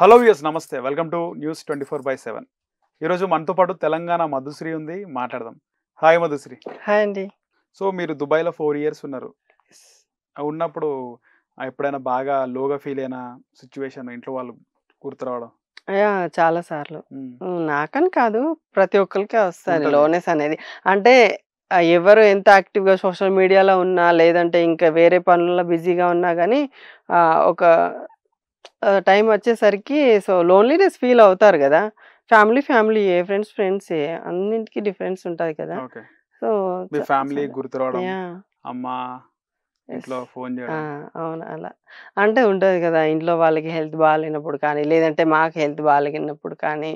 Hello యూస్ నమస్తే welcome to news twenty four by seven ఈరోజు మనతో పాటు తెలంగాణ మధుశ్రీ ఉంది మాట్లాడదాం హాయ్ మధుశ్రీ హాయ్ అండి సో మీరు దుబాయ్లో ఫోర్ ఇయర్స్ ఉన్నారు ఉన్నప్పుడు ఎప్పుడైనా బాగా లోగా ఫీల్ అయిన సిచ్యువేషన్ ఇంట్లో వాళ్ళు గుర్తురావడం చాలా సార్లు నాకని కాదు ప్రతి ఒక్కరికి వస్తాను లోనెస్ అనేది అంటే ఎవరు ఎంత యాక్టివ్గా సోషల్ మీడియాలో ఉన్నా లేదంటే ఇంకా వేరే పనుల్లో బిజీగా ఉన్నా కానీ ఒక టైం వచ్చేసరికి సో లోన్లీనెస్ ఫీల్ అవుతారు కదా ఫ్యామిలీ ఫ్యామిలీ ఏ ఫ్రెండ్స్ ఫ్రెండ్స్ ఏ అన్నింటికి డిఫరెన్స్ ఉంటుంది కదా సో మీ ఫ్యామిలీ గుర్తురావడం అమ్మా ఇంట్లో ఫోన్ అవును అలా అంటే ఉంటుంది కదా ఇంట్లో వాళ్ళకి హెల్త్ బాగాలేనప్పుడు కానీ లేదంటే మాకు హెల్త్ బాగాలేనప్పుడు కానీ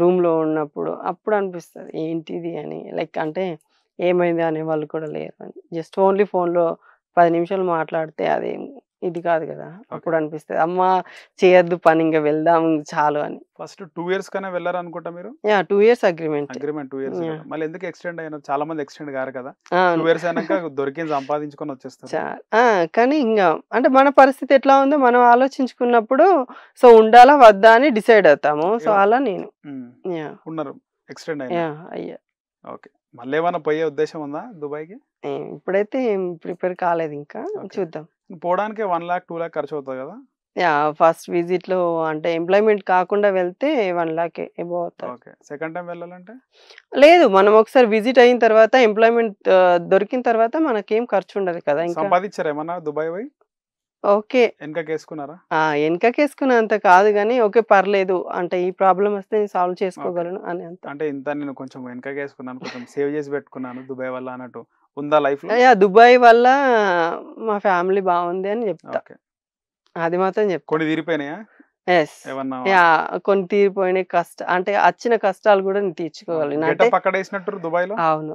రూమ్లో ఉన్నప్పుడు అప్పుడు అనిపిస్తుంది ఏంటిది అని లైక్ అంటే ఏమైంది అనే వాళ్ళు కూడా లేరు అని జస్ట్ ఓన్లీ ఫోన్లో పది నిమిషాలు మాట్లాడితే అదేం ఇది కాదు కదా అప్పుడు అనిపిస్తుంది అమ్మ చేయొద్దు పని ఇంకా వెళ్దాం చాలు అని ఫస్ట్ టూ ఇయర్స్ కన్నా వెళ్ళారనుకుంటా అనుకుంటా మీరు yeah two years agreement agreement two years మళ్ళీ ఎందుకు ఎక్స్టెండ్ అయినా చాలా మంది ఎక్స్టెండ్ కారు కదా టూ ఇయర్స్ అయినాక దొరికింది సంపాదించుకొని వచ్చేస్తారు కానీ ఇంకా అంటే మన పరిస్థితి ఎట్లా ఉందో మనం ఆలోచించుకున్నప్పుడు సో ఉండాలా వద్దా అని డిసైడ్ అవుతాము సో అలా నేను ఉన్నారు ఎక్స్టెండ్ అయ్యా ఓకే మళ్ళీ ఏమైనా పోయే ఉద్దేశం ఉందా దుబాయ్కి ఇప్పుడైతే ఏం ప్రిపేర్ కాలేదు ఇంకా చూద్దాం పోవడానికి వన్ లాక్ టూ లాక్ ఖర్చు అవుతుంది కదా యా ఫస్ట్ విజిట్ లో అంటే ఎంప్లాయ్మెంట్ కాకుండా వెళ్తే వన్ లాక్ ఎబో అవుతుంది సెకండ్ టైం వెళ్ళాలంటే లేదు మనం ఒకసారి విజిట్ అయిన తర్వాత ఎంప్లాయ్మెంట్ దొరికిన తర్వాత మనకేం ఖర్చు ఉండదు కదా ఇంకా సంపాదించారు ఏమన్నా దుబాయ్ పోయి ఓకే వెనకకేసుకున్నారా వెనకకేసుకున్న అంత కాదు కానీ ఓకే పర్లేదు అంటే ఈ ప్రాబ్లం వస్తే నేను సాల్వ్ చేసుకోగలను అని అంటే ఇంత నేను కొంచెం వెనకకేసుకున్నాను కొంచెం సేవ్ చేసి పెట్టుకున్నాను దుబాయ్ వల్ల అన్నట్టు ఉందా లైఫ్ యా దుబాయ్ వల్ల మా ఫ్యామిలీ బాగుంది అని చెప్తా అది మాత్రం చెప్తా కొన్ని తీరిపోయినాయా కొన్ని తీరిపోయినాయి కష్ట అంటే వచ్చిన కష్టాలు కూడా నేను తీర్చుకోగలను అంటే పక్కడ వేసినట్టు దుబాయ్ లో అవును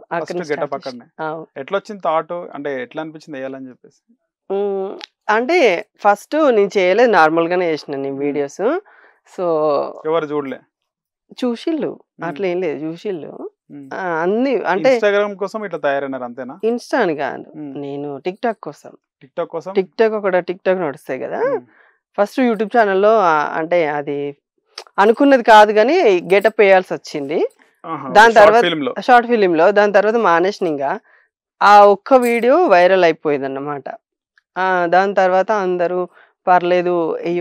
ఎట్లా వచ్చింది థాట్ అంటే ఎట్లా అనిపించింది వేయాలని చెప్పేసి అంటే ఫస్ట్ నేను చేయలేదు నార్మల్ గానే చేసిన నేను వీడియోస్ సో ఎవరు చూడలే చూసిళ్ళు అట్లా ఏం లేదు చూసిళ్ళు అన్ని అంటే ఇన్స్టాగ్రామ్ కోసం ఇట్లా తయారైనారు అంతేనా ఇన్స్టా అని కాదు నేను టిక్ టాక్ కోసం టిక్ టాక్ కోసం టిక్ టాక్ ఒకటి టిక్ టాక్ నడుస్తాయి కదా ఫస్ట్ యూట్యూబ్ ఛానల్లో అంటే అది అనుకున్నది కాదు కానీ గెటప్ వేయాల్సి వచ్చింది దాని తర్వాత షార్ట్ ఫిలిం లో దాని తర్వాత మానేసిన ఇంకా ఆ ఒక్క వీడియో వైరల్ అయిపోయింది అన్నమాట దాని తర్వాత అందరూ పర్లేదు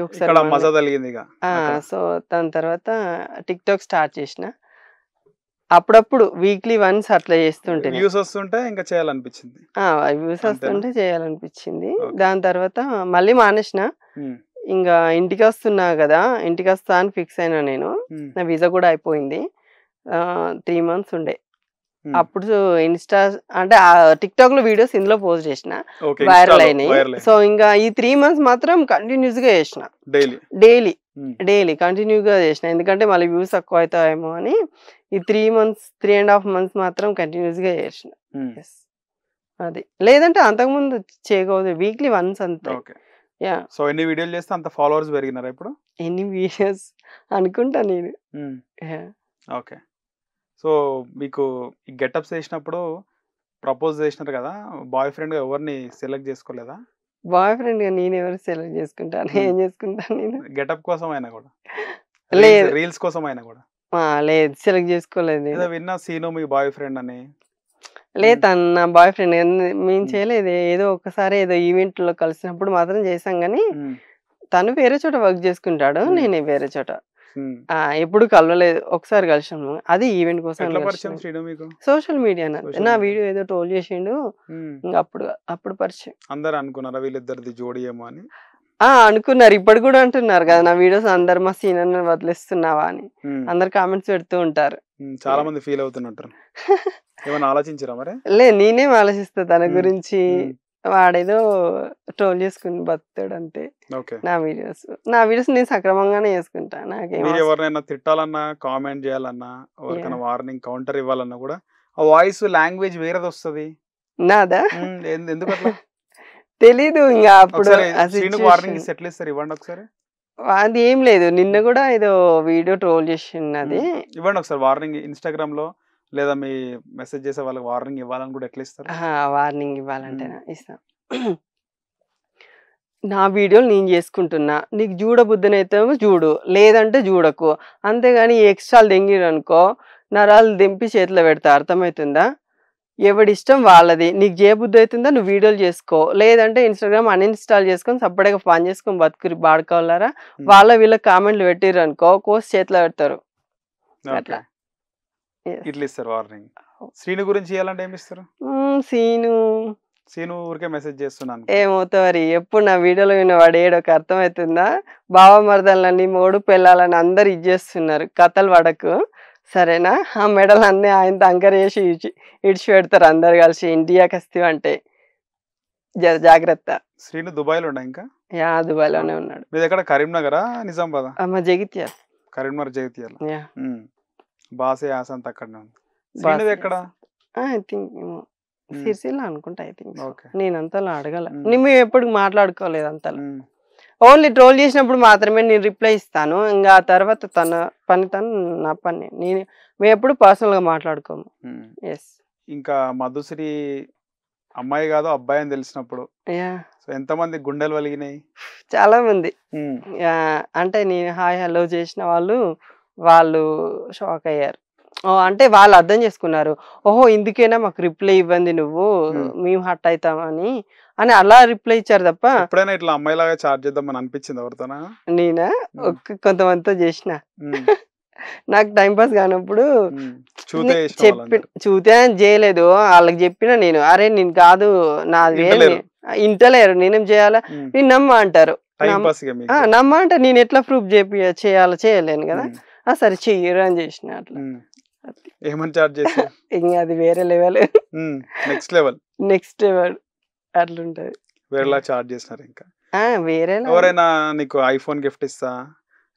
ఒకసారి సో దాని తర్వాత టిక్ టాక్ స్టార్ట్ చేసిన అప్పుడప్పుడు వీక్లీ వన్స్ అట్లా చేస్తుంటే వ్యూస్ వస్తుంటే ఇంకా చేయాలనిపించింది వ్యూస్ వస్తుంటే చేయాలనిపించింది దాని తర్వాత మళ్ళీ మానేసిన hmm. ఇంకా ఇంటికి వస్తున్నా కదా ఇంటికి వస్తా అని ఫిక్స్ అయినా నేను hmm. నా వీసా కూడా అయిపోయింది త్రీ మంత్స్ ఉండే hmm. అప్పుడు ఇన్స్టా అంటే టిక్ టాక్ లో వీడియోస్ ఇందులో పోస్ట్ చేసిన వైరల్ అయినాయి సో ఇంకా ఈ త్రీ మంత్స్ మాత్రం కంటిన్యూస్ గా చేసిన డైలీ డైలీ డైలీ కంటిన్యూగా చేసిన ఎందుకంటే మళ్ళీ వ్యూస్ తక్కువ అవుతాయేమో అని ఈ three months three and half months మాత్రం కంటిన్యూస్ గా చేసిన hmm. అది లేదంటే అంతకుముందు చేయకూడదు వీక్లీ వన్స్ అంతే యా సో ఎన్ని వీడియోలు చేస్తే అంత ఫాలోవర్స్ పెరిగినారా ఇప్పుడు ఎన్ని వీడియోస్ అనుకుంటా నేను ఓకే hmm. సో మీకు ఈ గెటప్స్ చేసినప్పుడు ప్రపోజ్ చేసినారు కదా బాయ్ ఫ్రెండ్ ఎవరిని సెలెక్ట్ చేసుకోలేదా బాయ్ ఫ్రెండ్ గా నేను ఎవరు సెలెక్ట్ చేసుకుంటాను hmm. ఏం చేసుకుంటాను నేను గెటప్ కోసం అయినా కూడా లేదు రీల్స్ కోసం అయినా కూడా ఆ, లేదు సెలెక్ట్ చేసుకోలేదు ఏదో విన్నా సీను మీ బాయ్ ఫ్రెండ్ అని లేదు తను నా బాయ్ ఫ్రెండ్ మేము చేయలేదు ఏదో ఒకసారి ఏదో ఈవెంట్ లో కలిసినప్పుడు మాత్రం చేసాం కానీ తను వేరే చోట వర్క్ చేసుకుంటాడు నేను వేరే చోట ఉమ్. ఎప్పుడు కలవలేదు ఒకసారి కలిసాము అది ఈవెంట్ కోసం సోషల్ మీడియా నా వీడియో ఏదో ట్రోల్ చేసిండు ఇంకా అప్పుడు అప్పుడు పరిచయం అందరు అనుకున్నారా వీళ్ళిద్దరిది జోడి ఏమో అని ఆ అనుకున్నారు ఇప్పుడు కూడా అంటున్నారు కదా నా వీడియోస్ అందరు మా సీన్ అని వదిలేస్తున్నావా అని అందరు కామెంట్స్ పెడుతూ ఉంటారు చాలా మంది ఫీల్ అవుతున్నట్టు ఆలోచించరా మరి లే నేనేం ఆలోచిస్తా తన గురించి వాడేదో ట్రోల్ చేసుకుని బతుతాడు అంతే నా వీడియోస్ నా వీడియోస్ నేను సక్రమంగానే చేసుకుంటా నాకేం ఎవరినైనా తిట్టాలన్నా కామెంట్ చేయాలన్నా ఎవరికైనా వార్నింగ్ కౌంటర్ ఇవ్వాలన్నా కూడా ఆ వాయిస్ లాంగ్వేజ్ వేరేది వస్తుంది నాదా ఎందుకు అట్లా తెలీదు ఇంకా అప్పుడు ఇస్తారు ఇవ్వండి ఒకసారి అది ఏం లేదు నిన్న కూడా ఏదో వీడియో ట్రోల్ చేసినది ఇవ్వండి ఒకసారి వార్నింగ్ ఇన్స్టాగ్రామ్ లో లేదా మీ మెసేజ్ చేసే వాళ్ళకి వార్నింగ్ ఇవ్వాలని కూడా ఎట్లా ఇస్తారు వార్నింగ్ ఇవ్వాలంటే ఇస్తాం నా వీడియోలు నేను చేసుకుంటున్నా నీకు చూడబుద్ధనైతేమో చూడు లేదంటే చూడకు అంతేగాని ఎక్స్ట్రాలు దెంగిరు అనుకో నరాలు దింపి చేతిలో పెడతా అర్థమవుతుందా ఎవడిష్టం వాళ్ళది నీకు ఏ బుద్ధి అవుతుందో నువ్వు వీడియోలు చేసుకో లేదంటే ఇన్స్టాగ్రామ్ అన్ఇన్స్టాల్ చేసుకొని సపరేట్గా పని చేసుకొని బతుకురి బాడుకోవాలరా వాళ్ళ వీళ్ళ కామెంట్లు పెట్టిర్రు అనుకో కోసి చేతిలో పెడతారు అట్లా ఇస్తారు ఏమవుతావరి ఎప్పుడు నా వీడియోలో విన్న వాడు ఏడొక అర్థమవుతుందా బావ మరదలని మోడు పెళ్ళాలని అందరు ఇచ్చేస్తున్నారు కథలు పడకు సరేనా ఆ మెడల్ అన్నీ ఆయన అంకర్ చేసి ఇడిచి ఇడిచి పెడతారు అందరు కలిసి ఇండియా వస్తే అంటే జాగ్రత్త శ్రీను దుబాయ్ లో ఇంకా యా దుబాయ్ లోనే ఉన్నాడు మీది ఎక్కడ కరీంనగర్ నిజామాబాద్ అమ్మ జగిత్యాల కరీంనగర్ జగిత్యాల బాసే ఆసంత అక్కడ శ్రీనుది ఎక్కడ ఐ థింక్ సిరిసిల్ల అనుకుంటా ఐ థింక్ నేనంతలో అడగల నేను ఎప్పుడు మాట్లాడుకోలేదు అంతలో ఓన్లీ ట్రోల్ చేసినప్పుడు మాత్రమే నేను రిప్లై ఇస్తాను ఇంకా ఆ తర్వాత తన పని తను నా పని నేను మేము ఎప్పుడు పర్సనల్గా మాట్లాడుకోము ఎస్ ఇంకా మధుశ్రీ అమ్మాయి కాదు అబ్బాయి అని తెలిసినప్పుడు ఎంత ఎంతమంది గుండెలు వలిగినాయి చాలా మంది అంటే నేను హాయ్ హలో చేసిన వాళ్ళు వాళ్ళు షాక్ అయ్యారు అంటే వాళ్ళు అర్థం చేసుకున్నారు ఓహో ఇందుకైనా మాకు రిప్లై ఇవ్వండి నువ్వు మేము హట్ అవుతామని అని అలా రిప్లై ఇచ్చారు తప్ప ఎప్పుడైనా ఇట్లా అమ్మాయిలాగా చార్జ్ చేద్దామని అనిపించింది ఎవరితోనా నేనా కొంతమందితో చేసిన నాకు టైం పాస్ కానప్పుడు చెప్పి చూతే చేయలేదు వాళ్ళకి చెప్పిన నేను అరే నేను కాదు నాది ఇంటలేరు నేనేం చేయాలా నేను నమ్మ అంటారు నమ్మ అంటే నేను ఎట్లా ప్రూఫ్ చేపి చేయాలి చేయలేను కదా ఆ సరే చెయ్యరు అని చేసిన అట్లా ఏమని చార్జ్ ఇంకా అది వేరే level next level next level అట్లుంటది వేరేలా చార్జ్ చేస్తున్నారు ఇంకా వేరే ఎవరైనా నీకు ఐఫోన్ గిఫ్ట్ ఇస్తా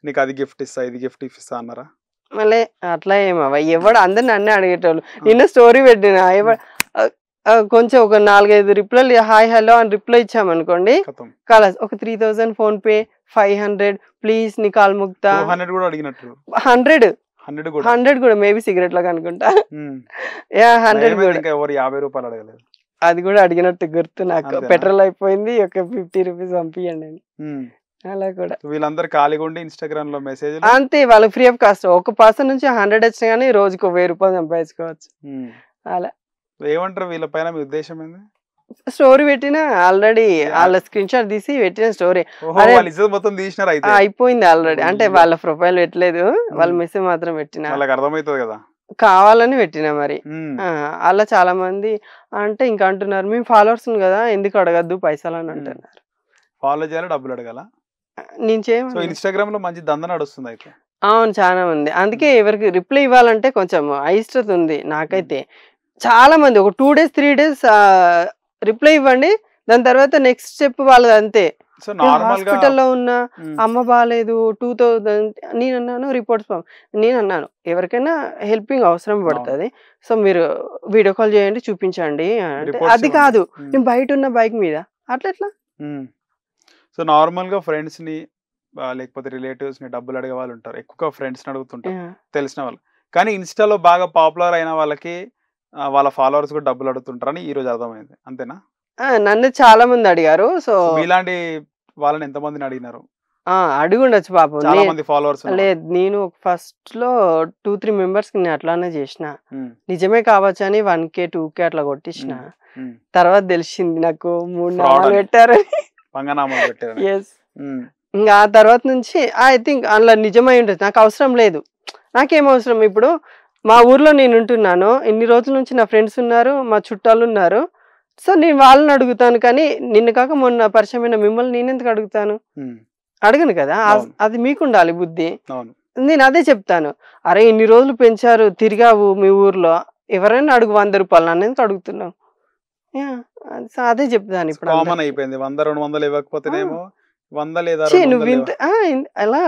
నీకు అది గిఫ్ట్ ఇస్తా ఇది గిఫ్ట్ ఇస్తా అన్నారా మళ్ళీ అట్లా ఏమవ ఎవడు అందరు నన్నే అడిగేటోళ్ళు నిన్న స్టోరీ పెట్టిన ఎవడు కొంచెం ఒక నాలుగైదు రిప్లైలు హాయ్ హలో అని రిప్లై ఇచ్చామనుకోండి కలర్స్ ఒక three thousand PhonePe five hundred please నీ కాల్ ముక్తా హండ్రెడ్ కూడా అడిగినట్టు హండ్రెడ్ హండ్రెడ్ కూడా మేబీ సిగరెట్ లాగా అనుకుంటా యా హండ్రెడ్ కూడా ఎవరు యాభై రూపాయలు అడగలేదు అది కూడా అడిగినట్టు గుర్తు నాకు పెట్రోల్ అయిపోయింది ఒక ఫిఫ్టీ రూపీస్ పంపియండి అని అలా కూడా వీళ్ళందరూ ఖాళీగా ఉండి ఇన్స్టాగ్రామ్ లో మెసేజ్ అంతే వాళ్ళు ఫ్రీ ఆఫ్ కాస్ట్ ఒక పర్సన్ నుంచి హండ్రెడ్ వచ్చిన కానీ రోజుకు వెయ్యి రూపాయలు సంపాదించుకోవచ్చు అలా ఏమంటారు వీళ్ళ పైన మీ ఉద్దేశం ఏంది స్టోరీ పెట్టిన ఆల్రెడీ వాళ్ళ స్క్రీన్ షాట్ తీసి పెట్టిన స్టోరీ మొత్తం అయిపోయింది ఆల్రెడీ అంటే వాళ్ళ ప్రొఫైల్ పెట్టలేదు వాళ్ళ మెసేజ్ మాత్రం పెట్టిన వాళ్ళకి అర్థమవుతుంది కదా కావాలని పెట్టిన మరి అలా చాలా మంది అంటే ఇంకా అంటున్నారు మేము ఫాలోవర్స్ కదా ఎందుకు అడగద్దు పైసలు అని అంటున్నారు ఫాలో చేయాలి డబ్బులు అడగాల నేను ఇన్స్టాగ్రామ్ లో మంచి దంద నడుస్తుంది అయితే అవును చాలా మంది అందుకే ఎవరికి రిప్లై ఇవ్వాలంటే కొంచెం అయిష్టత ఉంది నాకైతే చాలా మంది ఒక two days three days reply ఇవ్వండి దాని తర్వాత నెక్స్ట్ స్టెప్ వాళ్ళది అంతే సో హాస్పిటల్లో ఉన్న అమ్మ బాగాలేదు టూ థౌజండ్ నేను అన్నాను రిపోర్ట్స్ నేను అన్నాను ఎవరికైనా హెల్పింగ్ అవసరం పడుతుంది సో మీరు వీడియో కాల్ చేయండి చూపించండి అది కాదు నేను బయట ఉన్న బైక్ మీద అట్లా ఎట్లా సో నార్మల్ గా ఫ్రెండ్స్ ని లేకపోతే రిలేటివ్స్ ని డబ్బులు అడిగే వాళ్ళు ఉంటారు ఎక్కువగా ఫ్రెండ్స్ ని అడుగుతుంటారు తెలిసిన వాళ్ళు కానీ ఇన్స్టాలో బాగా పాపులర్ అయిన వాళ్ళకి వాళ్ళ ఫాలోవర్స్ కూడా డబ్బులు అడుగుతుంటారని ఈ రోజు అర్థమైంది అంతేనా నన్ను చాలా మంది అడిగారు సో ఇలాంటి వాళ్ళని ఎంత మందిని అడిగినారు అడుగుండొచ్చు పాపం ఫాలోవర్స్ లేదు నేను ఫస్ట్ లో టూ త్రీ మెంబర్స్ కి అట్లానే చేసిన నిజమే కావచ్చు అని వన్ కే టూ కే అట్లా కొట్టించిన తర్వాత తెలిసింది నాకు మూడు నామాలు పెట్టారు ఎస్ ఇంకా ఆ తర్వాత నుంచి ఐ థింక్ అందులో నిజమై ఉంటుంది నాకు అవసరం లేదు నాకేం అవసరం ఇప్పుడు మా ఊర్లో నేను ఉంటున్నాను ఇన్ని రోజుల నుంచి నా ఫ్రెండ్స్ ఉన్నారు మా చుట్టాలు ఉన్నారు సో నేను వాళ్ళని అడుగుతాను కానీ నిన్ను కాక మొన్న పరిచయమైన మిమ్మల్ని నేనెందుకు అడుగుతాను అడగను కదా అది మీకుండాలి బుద్ధి నేను అదే చెప్తాను అరే ఇన్ని రోజులు పెంచారు తిరిగావు మీ ఊర్లో ఎవరైనా అడుగు వంద రూపాయలు నన్ను అడుగుతున్నావు అదే చెప్తాను ఇప్పుడు అయిపోయింది వంద రెండు వందలు ఇవ్వకపోతేనేమో వంద నువ్వు ఇంత అలా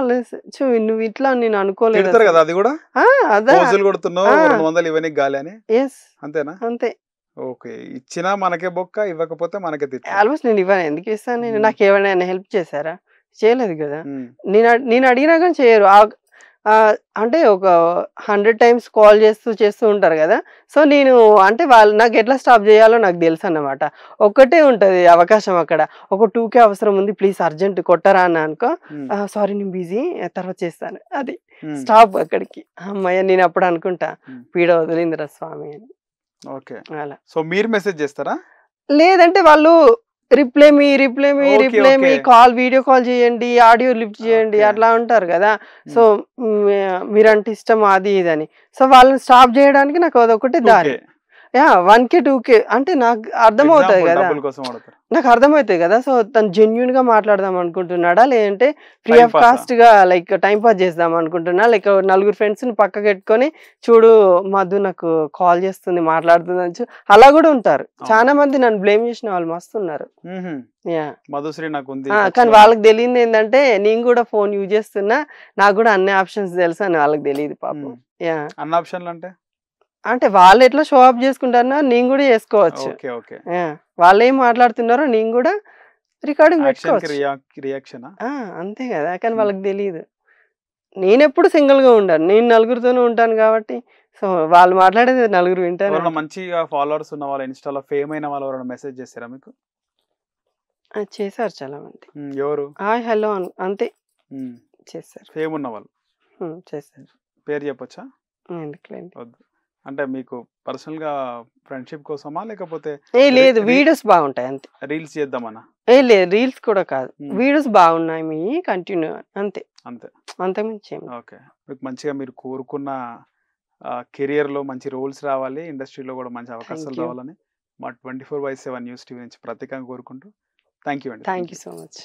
చూ నువ్వు ఇట్లా నేను అనుకోలేదు కదా అది కూడా అదే కొడుతున్నావు వందలు ఇవన్నీ గాలి అని అంతేనా అంతే ఓకే ఇచ్చినా మనకే బొక్క ఇవ్వకపోతే మనకే తిట్టు ఆల్మోస్ట్ నేను ఇవ్వను ఎందుకు ఇస్తాను నేను నాకు ఏమైనా హెల్ప్ చేశారా చేయలేదు కదా నేను నేను అడిగినా కానీ చేయరు అంటే ఒక హండ్రెడ్ టైమ్స్ కాల్ చేస్తూ చేస్తూ ఉంటారు కదా సో నేను అంటే వాళ్ళు నాకు ఎట్లా స్టాప్ చేయాలో నాకు తెలుసు అన్నమాట ఒక్కటే ఉంటుంది అవకాశం అక్కడ ఒక టూకే అవసరం ఉంది ప్లీజ్ అర్జెంట్ కొట్టరా అని అనుకో సారీ నేను బిజీ తర్వాత చేస్తాను అది స్టాప్ అక్కడికి అమ్మాయ్య నేను అప్పుడు అనుకుంటా పీడ వదిలిందిరా స్వామి అని ఓకే సో మీరు మెసేజ్ చేస్తారా లేదంటే వాళ్ళు reply me reply me reply me call video call చేయండి ఆడియో లిఫ్ట్ చేయండి అట్లా ఉంటారు కదా సో మీరంటే ఇష్టం అది ఇదని సో వాళ్ళని స్టాప్ చేయడానికి నాకు అదొకటి దారి yeah one K two K అంటే నాకు అర్థమవుతుంది కదా నాకు అర్థమవుతాయి కదా సో తను జెన్యున్ గా మాట్లాడదాం అనుకుంటున్నాడా లేదంటే ఫ్రీ ఆఫ్ కాస్ట్ గా లైక్ టైం పాస్ చేద్దాం అనుకుంటున్నా లైక్ నలుగురు ఫ్రెండ్స్ ని పక్క కట్టుకొని చూడు మధు నాకు కాల్ చేస్తుంది మాట్లాడుతుంది అని అలా కూడా ఉంటారు చాలా మంది నన్ను బ్లేమ్ చేసిన వాళ్ళు మస్తున్నారు మధుశ్రీ నాకు ఉంది కానీ వాళ్ళకి తెలియదు ఏంటంటే నేను కూడా ఫోన్ యూజ్ చేస్తున్నా నాకు కూడా అన్ని ఆప్షన్స్ తెలుసు అని వాళ్ళకి తెలియదు పాపం యా అన్ని ఆప్షన్లు అంటే అంటే వాళ్ళు ఎట్లా షో ఆఫ్ చేసుకుంటారో నేను కూడా చేసుకోవచ్చు వాళ్ళు ఏం మాట్లాడుతున్నారో నేను కూడా రికార్డింగ్ రియాక్షన్ అంతే కదా కానీ వాళ్ళకి తెలియదు నేను ఎప్పుడు సింగిల్ గా ఉండను నేను నలుగురితోనే ఉంటాను కాబట్టి సో వాళ్ళు మాట్లాడేది నలుగురు వింటారు మంచిగా ఫాలోవర్స్ ఉన్న వాళ్ళు ఇన్స్టాలో ఫేమ్ అయిన వాళ్ళు మెసేజ్ చేశారా మీకు చేశారు చాలా మంది ఎవరు హాయ్ హలో అంతే చేశారు ఫేమ్ ఉన్న వాళ్ళు చేశారు పేరు చెప్పొచ్చా ఎందుకు అంటే మీకు పర్సనల్ గా ఫ్రెండ్షిప్ కోసమా లేకపోతే ఏ లేదు వీడియోస్ బాగుంటాయి అంతే రీల్స్ చేద్దామన్నా ఏ లేదు రీల్స్ కూడా కాదు వీడియోస్ బాగున్నాయి మీ కంటిన్యూ అంతే అంతే అంతే మంచి ఓకే మీకు మంచిగా మీరు కోరుకున్న కెరియర్ లో మంచి రోల్స్ రావాలి ఇండస్ట్రీలో కూడా మంచి అవకాశాలు రావాలని మా twenty four by seven news TV నుంచి ప్రత్యేకంగా కోరుకుంటూ థ్యాంక్ యూ అండి థ్యాంక్ యూ సో మచ్